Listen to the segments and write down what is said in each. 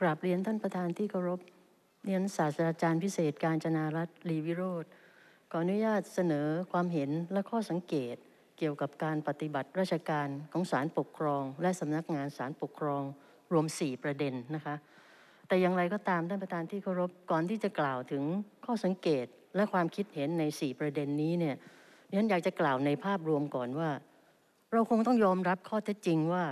กราบเรียนท่านประธานที่เคารพ เรียนศาสตราจารย์พิเศษการจนารัตลีวิโรธขออนุญาตเสนอความเห็นและข้อสังเกตเกี่ยวกับการปฏิบัติราชการของศาลปกครอง และสำนักงานศาลปกครองรวม 4 ประเด็นนะคะ แต่อย่างไรก็ตามท่านประธานที่เคารพ ก่อนที่จะกล่าวถึงข้อสังเกตและความคิดเห็นใน 4 ประเด็นนี้เนี่ยฉันอยากจะกล่าวในภาพรวมก่อนว่า เราคงต้องยอมรับข้อเท็จจริงว่า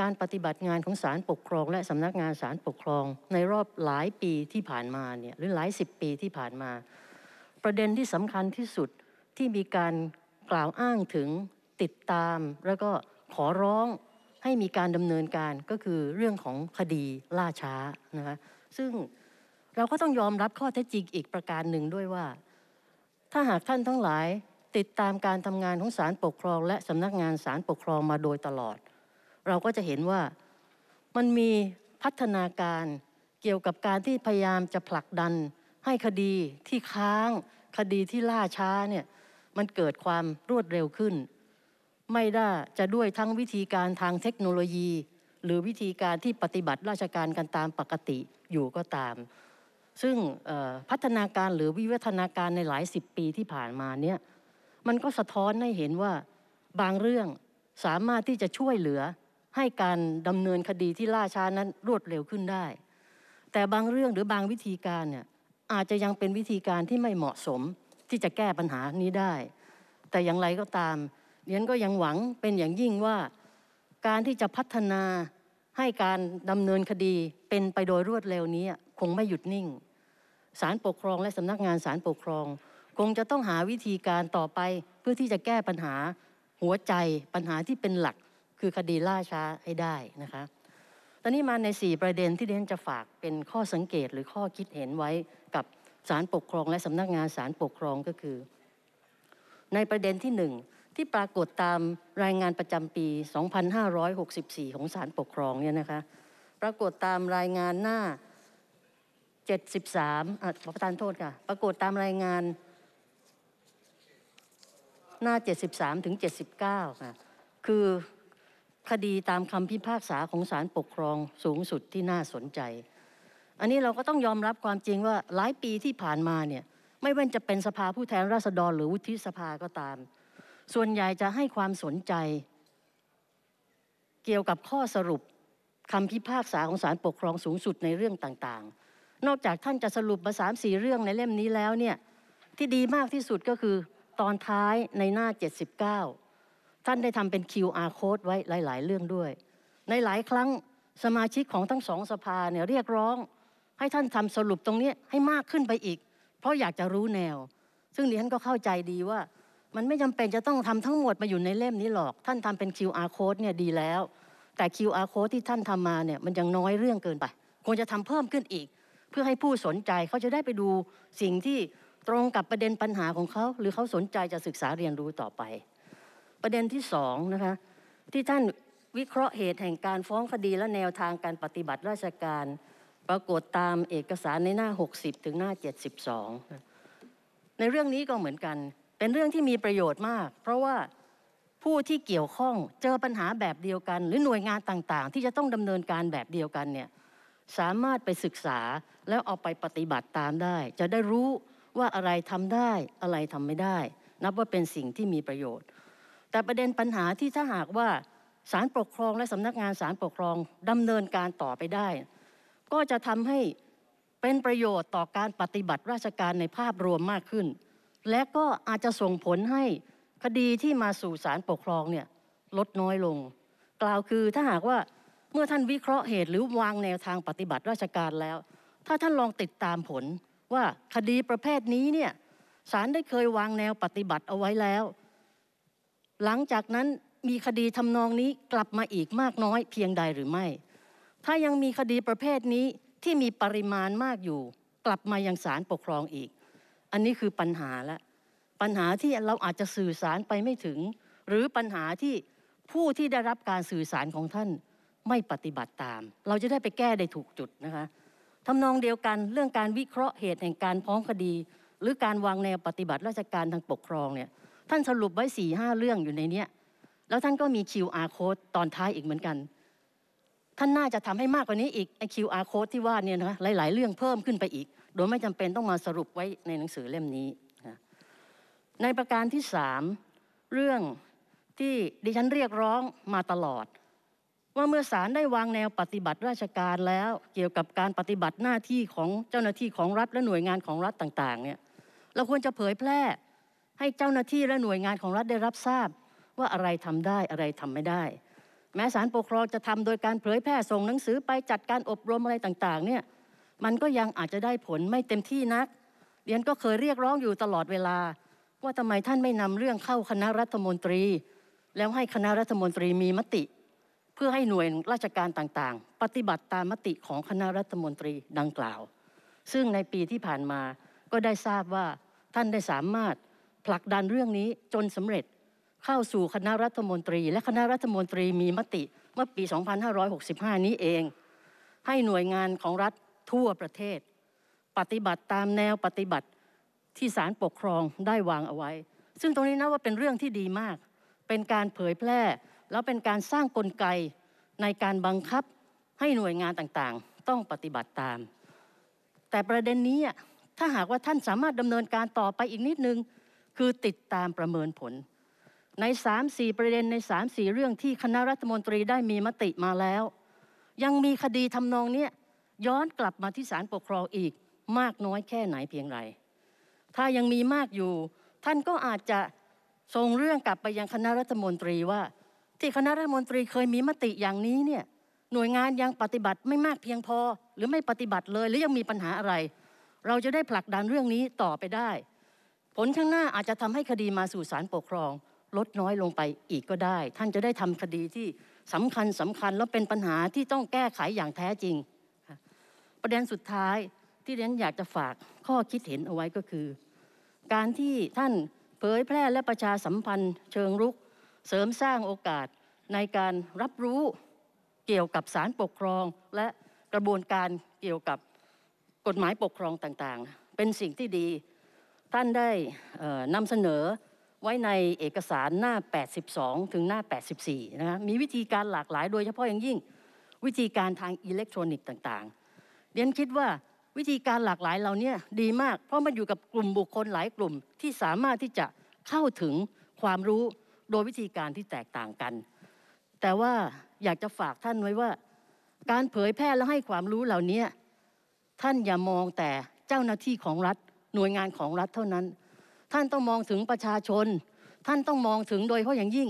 การปฏิบัติงานของศาลปกครอง และสำนักงานศาลปกครอง ในรอบหลายปีที่ผ่านมาเนี่ยหรือหลายสิบปีที่ผ่านมา ประเด็นที่สำคัญที่สุดที่มีการกล่าวอ้างถึงติดตาม แล้วก็ขอร้องให้มีการดำเนินการก็คือเรื่องของคดีล่าช้านะคะซึ่งเราก็ต้องยอมรับข้อเท็จจริงอีกประการหนึ่งด้วยว่า ถ้าหากท่านทั้งหลายติดตามการทำงานของศาลปกครอง และสำนักงานศาลปกครองมาโดยตลอดเราก็จะเห็นว่ามันมีพัฒนาการเกี่ยวกับการที่พยายามจะผลักดัน ให้คดีที่ค้าง คดีที่ล่าช้าเนี่ยมันเกิดความรวดเร็วขึ้น ไม่ได้จะด้วยทั้งวิธีการทางเทคโนโลยี หรือวิธีการที่ปฏิบัติราชการกันตามปกติอยู่ก็ตาม ซึ่งพัฒนาการหรือวิวัฒนาการในหลายสิบปีที่ผ่านมาเนี่ยมันก็สะท้อนให้เห็นว่าบางเรื่องสามารถที่จะช่วยเหลือให้การดำเนินคดีที่ล่าช้านั้นรวดเร็วขึ้นได้ แต่บางเรื่องหรือบางวิธีการเนี่ยอาจจะยังเป็นวิธีการที่ไม่เหมาะสม ที่จะแก้ปัญหานี้ได้ แต่อย่างไรก็ตามเรียนก็ยังหวังเป็นอย่างยิ่งว่าการที่จะพัฒนาให้การดำเนินคดีเป็นไปโดยรวดเร็วนี้คงไม่หยุดนิ่ง สารปกครองและสำนักงานสารปกครอง คงจะต้องหาวิธีการต่อไปเพื่อที่จะแก้ปัญหาหัวใจปัญหาที่เป็นหลักคือคดีล่าช้าให้ได้นะคะ ตอนนี้มาใน4ประเด็นที่เดนจะฝากเป็นข้อสังเกตหรือข้อคิดเห็นไว้กับศาลปกครองและสำนักงานศาลปกครองก็คือ ในประเด็นที่1ที่ปรากฏตามรายงานประจำปี2564ของศาลปกครองเนี่ยนะคะปรากฏตามรายงานหน้า73อ่ะประธานโทษค่ะปรากฏตามรายงานหน้า73ถึง79ค่ะคือคดีตามคำพิพากษาของศาลปกครองสูงสุดที่น่าสนใจ อันนี้เราก็ต้องยอมรับความจริงว่าหลายปีที่ผ่านมาเนี่ยไม่ว่าจะเป็นสภาผู้แทนราษฎรหรือวุฒิสภาก็ตาม ส่วนใหญ่จะให้ความสนใจ เกี่ยวกับข้อสรุปคำพิพากษาของศาลปกครอง สูงสุดในเรื่องต่างๆ นอกจากท่านจะสรุปมาสามสี่เรื่องในเล่มนี้แล้วเนี่ยที่ดีมากที่สุดก็คือตอนท้ายในหน้า 79ท่านได้ทำเป็น QR code ไว้หลาย ๆ เรื่องด้วย ในหลายครั้งสมาชิกของทั้งสองสภาเนี่ยเรียกร้องให้ท่านทำสรุปตรงนี้ให้มากขึ้นไปอีก เพราะอยากจะรู้แนว ซึ่งดิฉันก็เข้าใจดีว่า มันไม่จำเป็นจะต้องทำทั้งหมดมาอยู่ในเล่มนี้หรอก ท่านทำเป็น QR code เนี่ยดีแล้ว แต่ QR code ที่ท่านทำมาเนี่ยมันยังน้อยเรื่องเกินไป ควรจะทำเพิ่มขึ้นอีก เพื่อให้ผู้สนใจเขาจะได้ไปดูสิ่งที่ตรงกับประเด็นปัญหาของเขา หรือเขาสนใจจะศึกษาเรียนรู้ต่อไปประเด็นที่สองนะคะที่ท่านวิเคราะห์เหตุแห่งการฟ้องคดีและแนวทางการปฏิบัติราชการ ปรากฏตามเอกสารในหน้า60ถึงหน้า72 ในเรื่องนี้ก็เหมือนกัน เป็นเรื่องที่มีประโยชน์มาก เพราะว่าผู้ที่เกี่ยวข้องเจอปัญหาแบบเดียวกัน หรือหน่วยงานต่างๆ ที่จะต้องดำเนินการแบบเดียวกันเนี่ยสามารถไปศึกษาแล้วเอาไปปฏิบัติตามได้ จะได้รู้ว่าอะไรทำได้อะไรทำไม่ได้ นับว่าเป็นสิ่งที่มีประโยชน์แต่ประเด็นปัญหาที่ถ้าหากว่าสารปกครองและสำนักงานสารปกครองดำเนินการต่อไปได้ ก็จะทำให้เป็นประโยชน์ต่อการปฏิบัติราชการในภาพรวมมากขึ้น และก็อาจจะส่งผลให้คดีที่มาสู่สารปกครองเนี่ยลดน้อยลง กล่าวคือถ้าหากว่าเมื่อท่านวิเคราะห์เหตุหรือวางแนวทางปฏิบัติราชการแล้ว ถ้าท่านลองติดตามผลว่าคดีประเภทนี้เนี่ยสารได้เคยวางแนวปฏิบัติเอาไว้แล้วหลังจากนั้นมีคดีทำนองนี้กลับมาอีกมากน้อยเพียงใดหรือไม่ ถ้ายังมีคดีประเภทนี้ที่มีปริมาณมากอยู่ กลับมายังศาลปกครองอีก อันนี้คือปัญหาละปัญหาที่เราอาจจะสื่อสารไปไม่ถึง หรือปัญหาที่ผู้ที่ได้รับการสื่อสารของท่านไม่ปฏิบัติตาม เราจะได้ไปแก้ได้ถูกจุดนะคะทำนองเดียวกันเรื่องการวิเคราะห์เหตุแห่งการพ้องคดี หรือการวางแนวปฏิบัติราชการทางปกครองเนี่ยท่านสรุปไว้สี่ห้าเรื่องอยู่ในนี้แล้วท่านก็มี QR code ตอนท้ายอีกเหมือนกัน ท่านน่าจะทำให้มากกว่านี้อีกไอ้ QR code ที่ว่าเนี่ยนะหลายๆเรื่องเพิ่มขึ้นไปอีก โดยไม่จำเป็นต้องมาสรุปไว้ในหนังสือเล่มนี้ในประการที่สามเรื่องที่ดิฉันเรียกร้องมาตลอด ว่าเมื่อศาลได้วางแนวปฏิบัติราชการแล้วเกี่ยวกับการปฏิบัติหน้าที่ของเจ้าหน้าที่ของรัฐและหน่วยงานของรัฐต่างๆเนี่ยเราควรจะเผยแพร่ให้เจ้าหน้าที่และหน่วยงานของรัฐได้รับทราบว่าอะไรทำได้อะไรทำไม่ได้ แม้สารปกครองจะทำโดยการเผยแพร่ส่งหนังสือไปจัดการอบรมอะไรต่างๆเนี่ยมันก็ยังอาจจะได้ผลไม่เต็มที่นักเรียนก็เคยเรียกร้องอยู่ตลอดเวลา ว่าทำไมท่านไม่นำเรื่องเข้าคณะรัฐมนตรี แล้วให้คณะรัฐมนตรีมีมติ เพื่อให้หน่วยราชการต่างๆ ปฏิบัติตามมติของคณะรัฐมนตรีดังกล่าว ซึ่งในปีที่ผ่านมาก็ได้ทราบว่าท่านได้สามารถผลักดันเรื่องนี้จนสำเร็จเข้าสู่คณะรัฐมนตรี และคณะรัฐมนตรีมีมติเมื่อปี 2565 นี้เอง ให้หน่วยงานของรัฐทั่วประเทศ ปฏิบัติตามแนวปฏิบัติที่ศาลปกครองได้วางเอาไว้ ซึ่งตรงนี้นะว่าเป็นเรื่องที่ดีมาก เป็นการเผยแพร่แล้วเป็นการสร้างกลไกในการบังคับให้หน่วยงานต่างๆ ต้องปฏิบัติตาม แต่ประเด็นนี้ถ้าหากว่าท่านสามารถดำเนินการต่อไปอีกนิดนึงคือติดตามประเมินผล ใน3-4ประเด็นใน3-4เรื่องที่คณะรัฐมนตรีได้มีมติมาแล้ว ยังมีคดีทำนองนี้ย้อนกลับมาที่ศาลปกครองอีกมากน้อยแค่ไหนเพียงไร ถ้ายังมีมากอยู่ท่านก็อาจจะส่งเรื่องกลับไปยังคณะรัฐมนตรีว่า ที่คณะรัฐมนตรีเคยมีมติอย่างนี้เนี่ยหน่วยงานยังปฏิบัติไม่มากเพียงพอหรือไม่ปฏิบัติเลยหรือยังมีปัญหาอะไร เราจะได้ผลักดันเรื่องนี้ต่อไปได้ผลข้างหน้าอาจจะทำให้คดีมาสู่ศาลปกครอง ลดน้อยลงไปอีกก็ได้ ท่านจะได้ทำคดีที่สำคัญสำคัญแล้วเป็นปัญหาที่ต้องแก้ไขอย่างแท้จริง ประเด็นสุดท้ายที่เรนอยากจะฝากข้อคิดเห็นเอาไว้ก็คือ การที่ท่านเผยแพร่และประชาสัมพันธ์ เชิงรุกเสริมสร้างโอกาสในการรับรู้เกี่ยวกับสารปกครอง และกระบวนการเกี่ยวกับกฎหมายปกครองต่างๆ เป็นสิ่งที่ดีท่านได้นำเสนอไว้ในเอกสารหน้า 82 ถึงหน้า 84นะมีวิธีการหลากหลายโดยเฉพาะอย่างยิ่งวิธีการทางอิเล็กทรอนิกส์ต่างๆเรียนคิดว่าวิธีการหลากหลายเหล่านี้ดีมากเพราะมันอยู่กับกลุ่มบุคคลหลายกลุ่มที่สามารถที่จะเข้าถึงความรู้โดยวิธีการที่แตกต่างกัน แต่ว่าอยากจะฝากท่านไว้ว่าการเผยแพร่และให้ความรู้เหล่านี้ท่านอย่ามองแต่เจ้าหน้าที่ของรัฐหน่วยงานของรัฐเท่านั้น ท่านต้องมองถึงประชาชน ท่านต้องมองถึงโดยเพราะอย่างยิ่ง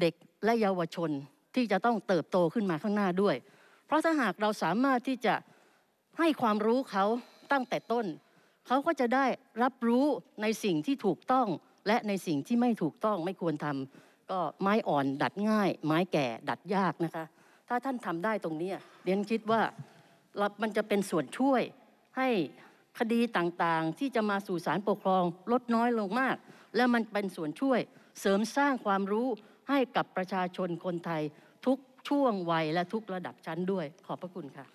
เด็กและเยาวชนที่จะต้องเติบโตขึ้นมาข้างหน้าด้วย เพราะถ้าหากเราสามารถที่จะให้ความรู้เขาตั้งแต่ต้น เขาก็จะได้รับรู้ในสิ่งที่ถูกต้องและในสิ่งที่ไม่ถูกต้องไม่ควรทำก็ไม้อ่อนดัดง่าย ไม้แก่ดัดยากนะคะถ้าท่านทำได้ตรงนี้เรียนคิดว่ามันจะเป็นส่วนช่วยให้คดีต่างๆ ที่จะมาสู่ศาลปกครองลดน้อยลงมาก และมันเป็นส่วนช่วยเสริมสร้างความรู้ให้กับประชาชนคนไทย ทุกช่วงวัยและทุกระดับชั้นด้วย ขอบพระคุณค่ะ